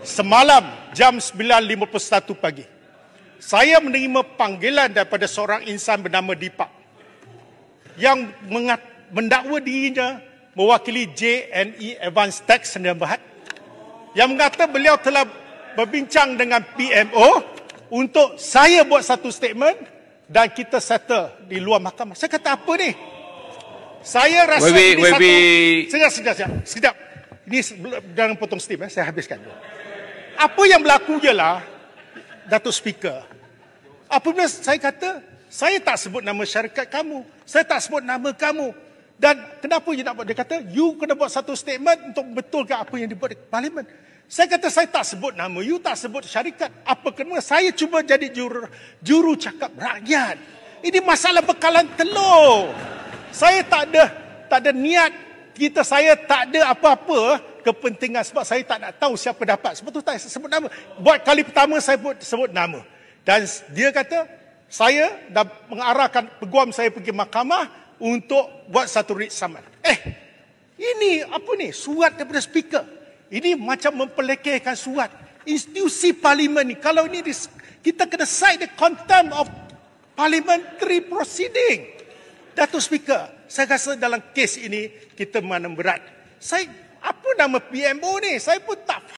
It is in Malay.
Semalam jam 9.51 pagi, saya menerima panggilan daripada seorang insan bernama Dipak yang mengat, mendakwa dirinya mewakili JNE Advanced Tax Sdn Bhd yang mengata beliau telah berbincang dengan PMO untuk saya buat satu statement dan kita settle di luar mahkamah. Saya kata apa ni? Saya rasa wait, ini wait, satu... Wait. Sekejap, sekejap, sekejap. Ini dalam potong steam, eh. saya habiskan dulu apa yang berlaku je lah Datuk Speaker. Apabila saya kata, saya tak sebut nama syarikat kamu. Saya tak sebut nama kamu. Dan kenapa dia nak buat? Dia kata, you kena buat satu statement untuk betulkan apa yang dibuat di parlimen. Saya kata, saya tak sebut nama. You tak sebut syarikat. Apa kena? Saya cuba jadi juru, juru cakap rakyat. Ini masalah bekalan telur. Saya tak ada tak ada niat kita saya tak ada apa-apa kepentingan sebab saya tak nak tahu siapa dapat. Sebab tu tak sebut nama. Buat kali pertama saya buat sebut nama. Dan dia kata, saya dah mengarahkan peguam saya pergi mahkamah untuk buat satu writ saman. Eh, ini apa ni? Surat daripada speaker. Ini macam mempelekehkan surat. Institusi parlimen ni. Kalau ini kita kena cite the contempt of parliamentary proceeding. Datuk Speaker, saya rasa dalam kes ini kita mana berat. Saya apa nama PMO ni? Saya pun tak